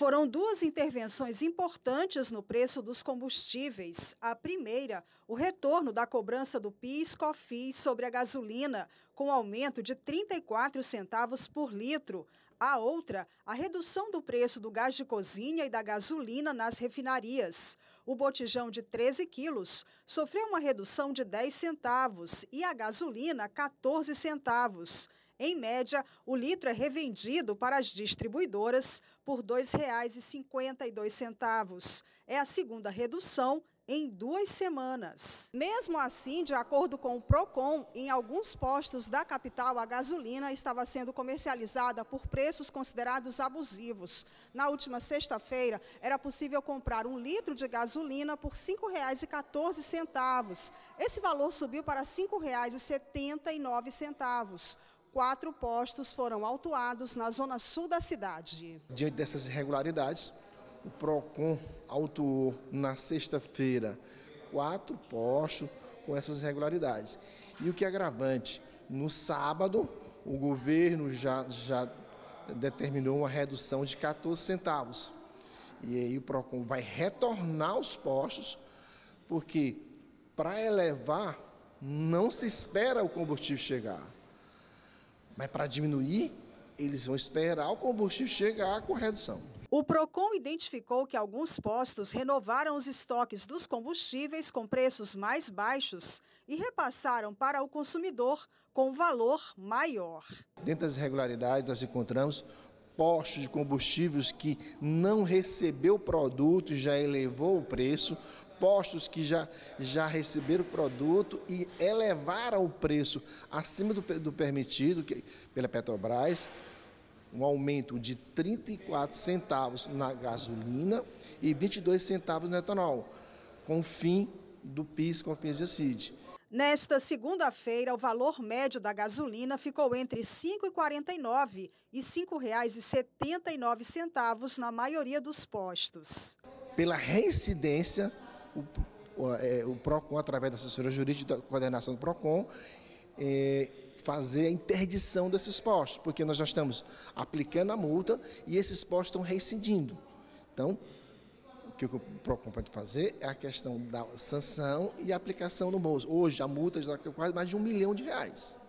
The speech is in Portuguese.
Foram duas intervenções importantes no preço dos combustíveis. A primeira, o retorno da cobrança do PIS-COFINS sobre a gasolina, com aumento de 34 centavos por litro. A outra, a redução do preço do gás de cozinha e da gasolina nas refinarias. O botijão de 13 quilos sofreu uma redução de 10 centavos e a gasolina 14 centavos. Em média, o litro é revendido para as distribuidoras por R$ 2,52. É a segunda redução em duas semanas. Mesmo assim, de acordo com o Procon, em alguns postos da capital a gasolina estava sendo comercializada por preços considerados abusivos. Na última sexta-feira, era possível comprar um litro de gasolina por R$ 5,14. Esse valor subiu para R$ 5,79. Quatro postos foram autuados na zona sul da cidade. Diante dessas irregularidades, o PROCON autuou na sexta-feira quatro postos com essas irregularidades. E o que é agravante, no sábado, o governo já, já determinou uma redução de 14 centavos. E aí o PROCON vai retornar os postos, porque para elevar não se espera o combustível chegar. Mas para diminuir, eles vão esperar o combustível chegar com redução. O PROCON identificou que alguns postos renovaram os estoques dos combustíveis com preços mais baixos e repassaram para o consumidor com valor maior. Dentro das irregularidades, nós encontramos postos de combustíveis que não recebeu o produto e já elevou o preço, postos que já, já receberam o produto e elevaram o preço acima do, do permitido que, pela Petrobras, um aumento de 34 centavos na gasolina e 22 centavos no etanol, com o fim do PIS com a CID. Nesta segunda-feira, o valor médio da gasolina ficou entre R$ 5,49 e R$ 5,79 na maioria dos postos. Pela reincidência o, o, é, o PROCON, através da assessoria jurídica da coordenação do PROCON, é, fazer a interdição desses postos, porque nós já estamos aplicando a multa e esses postos estão rescindindo Então, o que o PROCON pode fazer é a questão da sanção e aplicação no bolso. Hoje, a multa já é quase mais de um milhão de reais.